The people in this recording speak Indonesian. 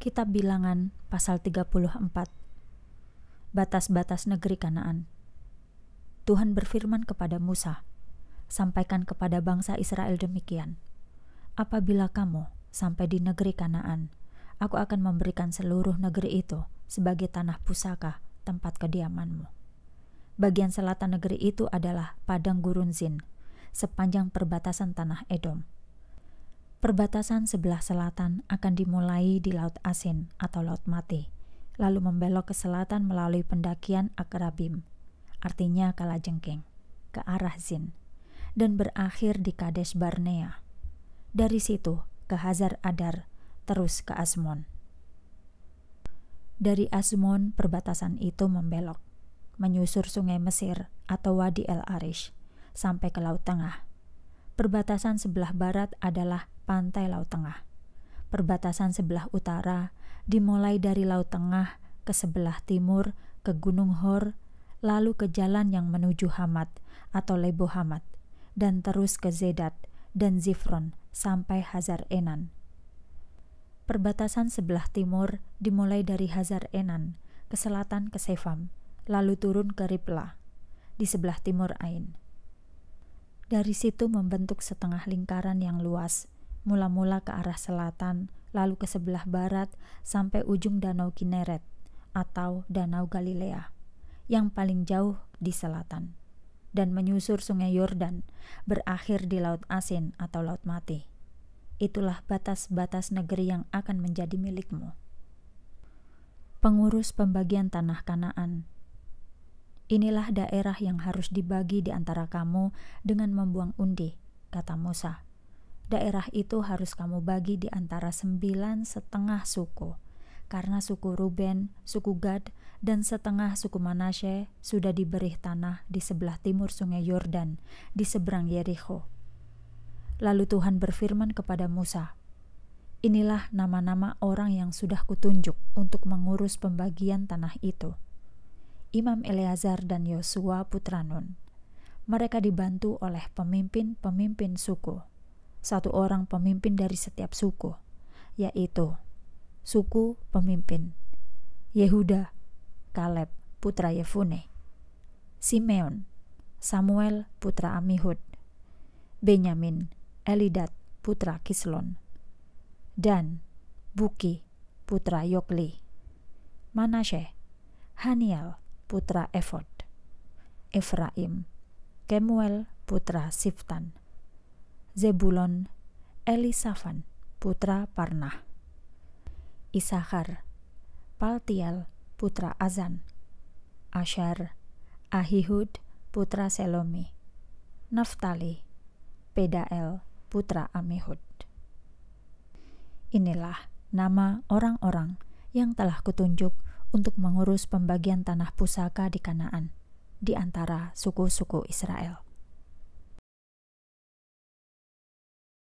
Kitab Bilangan pasal 34 Batas-batas negeri Kanaan Tuhan berfirman kepada Musa Sampaikan kepada bangsa Israel demikian Apabila kamu sampai di negeri Kanaan Aku akan memberikan seluruh negeri itu sebagai tanah pusaka tempat kediamanmu Bagian selatan negeri itu adalah padang gurun Zin sepanjang perbatasan tanah Edom perbatasan sebelah selatan akan dimulai di Laut Asin atau Laut Mati, lalu membelok ke selatan melalui pendakian Akrabim, artinya Kalajengking, ke arah Zin, dan berakhir di Kades Barnea. Dari situ ke Hazar Adar, terus ke Asmon. Dari Asmon, perbatasan itu membelok, menyusur sungai Mesir atau Wadi El Arish, sampai ke Laut Tengah, Perbatasan sebelah barat adalah pantai Laut Tengah. Perbatasan sebelah utara dimulai dari Laut Tengah ke sebelah timur ke Gunung Hor, lalu ke jalan yang menuju Hamad atau Lebo Hamad, dan terus ke Zedat dan Zifron sampai Hazar Enan. Perbatasan sebelah timur dimulai dari Hazar Enan ke selatan ke Sefam, lalu turun ke Ripla di sebelah timur Ain. Dari situ membentuk setengah lingkaran yang luas, mula-mula ke arah selatan, lalu ke sebelah barat sampai ujung Danau Kineret atau Danau Galilea, yang paling jauh di selatan, dan menyusur Sungai Yordan, berakhir di Laut Asin atau Laut Mati. Itulah batas-batas negeri yang akan menjadi milikmu. Pengurus pembagian tanah Kanaan Inilah daerah yang harus dibagi di antara kamu dengan membuang undi, kata Musa. Daerah itu harus kamu bagi di antara sembilan setengah suku, karena suku Ruben, suku Gad, dan setengah suku Manasye sudah diberi tanah di sebelah timur sungai Yordan, di seberang Yeriko. Lalu Tuhan berfirman kepada Musa, Inilah nama-nama orang yang sudah kutunjuk untuk mengurus pembagian tanah itu. Imam Eleazar dan Yosua putra Nun. Mereka dibantu oleh pemimpin-pemimpin suku. Satu orang pemimpin dari setiap suku, yaitu suku pemimpin Yehuda, Kaleb putra Yefune, Simeon, Samuel putra Amihud, Benyamin, Elidat putra Kislon, dan Buki putra Yokli, Manasseh, Haniel putra Efod, Efraim, Kemuel putra Siftan, Zebulon, Elisafan putra Parnah, Isahar, Paltiel putra Azan, Asher, Ahihud putra Selomi, Naftali, Pedael putra Amihud. Inilah nama orang-orang yang telah kutunjuk untuk mengurus pembagian tanah pusaka di Kanaan di antara suku-suku Israel.